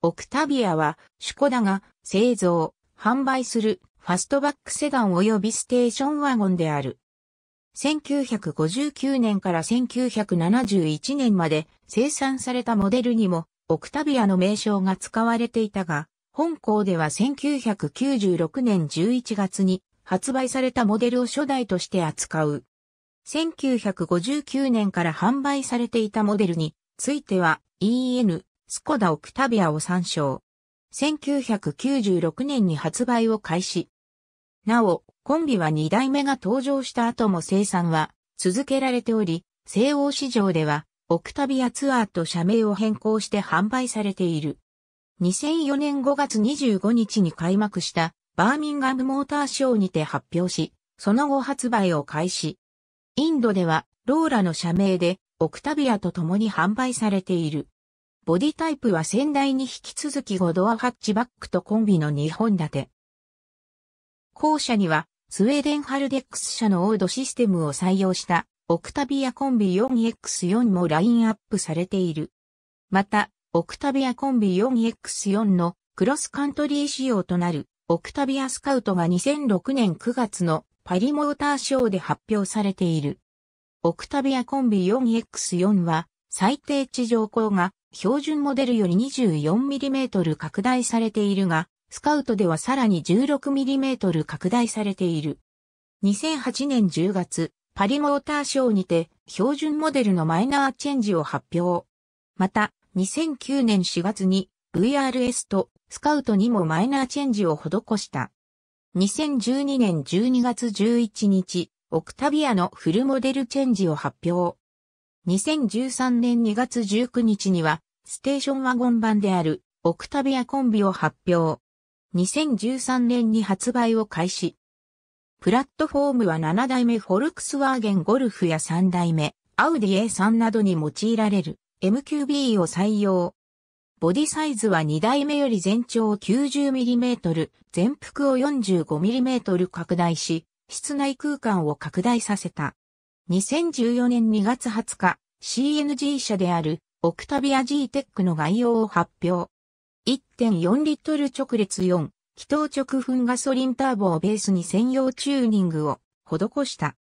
オクタビアは、シュコダが製造、販売するファストバックセダン及びステーションワゴンである。1959年から1971年まで生産されたモデルにもオクタビアの名称が使われていたが、本校では1996年11月に発売されたモデルを初代として扱う。1959年から販売されていたモデルについては EN スコダ・オクタビアを参照。1996年に発売を開始。なお、コンビは2代目が登場した後も生産は続けられており、西欧市場では、オクタビアツアーと社名を変更して販売されている。2004年5月25日に開幕したバーミンガムモーターショーにて発表し、その後発売を開始。インドではローラの社名でオクタビアと共に販売されている。ボディタイプは先代に引き続き5ドアハッチバックとコンビの2本立て。後者には、スウェーデンハルデックス社のオードシステムを採用した、オクタビアコンビ 4X4 もラインアップされている。また、オクタビアコンビ 4X4 のクロスカントリー仕様となる、オクタビアスカウトが2006年9月のパリモーターショーで発表されている。オクタビアコンビ 4X4 は最低地上高が標準モデルより 24mm 拡大されているが、スカウトではさらに 16mm 拡大されている。2008年10月、パリモーターショーにて標準モデルのマイナーチェンジを発表。また、2009年4月に VRS とスカウトにもマイナーチェンジを施した。2012年12月11日、オクタビアのフルモデルチェンジを発表。2013年2月19日には、ステーションワゴン版である、オクタビアコンビを発表。2013年に発売を開始。プラットフォームは7代目フォルクスワーゲンゴルフや3代目、アウディ A3 などに用いられる MQB を採用。ボディサイズは2代目より全長 90mm、全幅を 45mm 拡大し、室内空間を拡大させた。2014年2月20日、CNG 社であるオクタビア G テックの概要を発表。1.4リットル直列4、気筒直噴ガソリンターボをベースに専用チューニングを施した。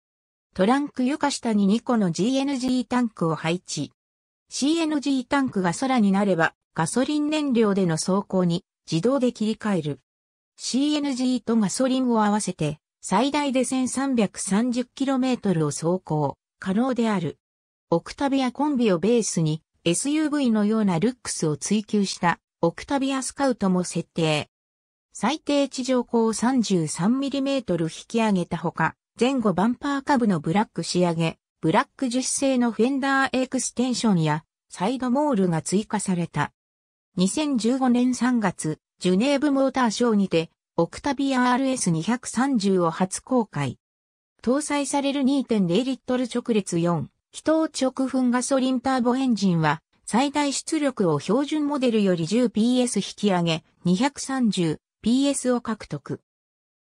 トランク床下に2個の GNG タンクを配置。CNG タンクが空になればガソリン燃料での走行に自動で切り替える。CNG とガソリンを合わせて最大で 1330km を走行、可能である。オクタビアコンビをベースに SUV のようなルックスを追求したオクタビアスカウトも設定。最低地上高 33mm 引き上げたほか、前後バンパー下部のブラック仕上げ、ブラック樹脂製のフェンダーエクステンションやサイドモールが追加された。2015年3月、ジュネーブモーターショーにてオクタビア RS230 を初公開。搭載される2.0リットル直列4、気筒直噴ガソリンターボエンジンは、最大出力を標準モデルより 10PS 引き上げ、230PS を獲得。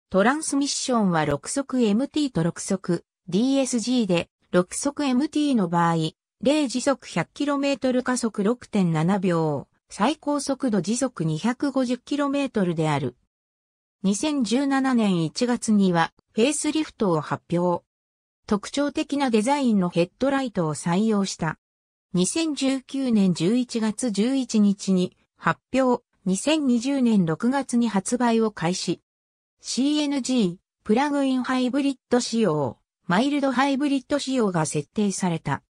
トランスミッションは6速 MT と6速 DSG で、6速 MT の場合、0時速 100km 加速6.7秒、最高速度時速 250km である。2017年1月にはフェイスリフトを発表。特徴的なデザインのヘッドライトを採用した。2019年11月11日に発表、2020年6月に発売を開始。CNG、プラグインハイブリッド仕様、マイルドハイブリッド仕様が設定された。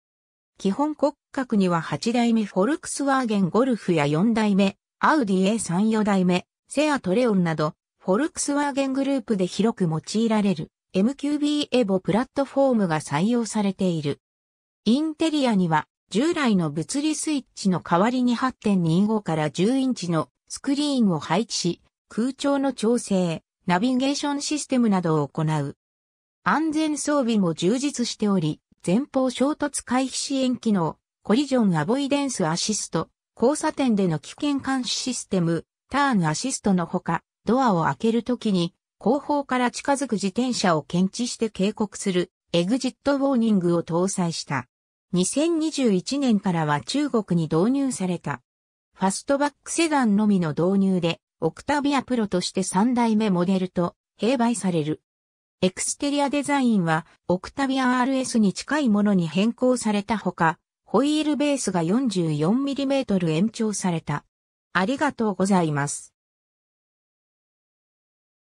基本骨格には8代目フォルクスワーゲンゴルフや4代目、アウディ A34 代目、セアトレオンなどフォルクスワーゲングループで広く用いられる MQB エボプラットフォームが採用されている。インテリアには従来の物理スイッチの代わりに8.25から10インチのスクリーンを配置し、空調の調整、ナビゲーションシステムなどを行う。安全装備も充実しており、前方衝突回避支援機能、コリジョンアボイデンスアシスト、交差点での危険監視システム、ターンアシストのほか、ドアを開けるときに、後方から近づく自転車を検知して警告するエグジットウォーニングを搭載した。2021年からは中国に導入された。ファストバックセダンのみの導入で、オクタビアプロとして3代目モデルと併売される。エクステリアデザインは、オクタビア RS に近いものに変更されたほか、ホイールベースが 44mm 延長された。ありがとうございます。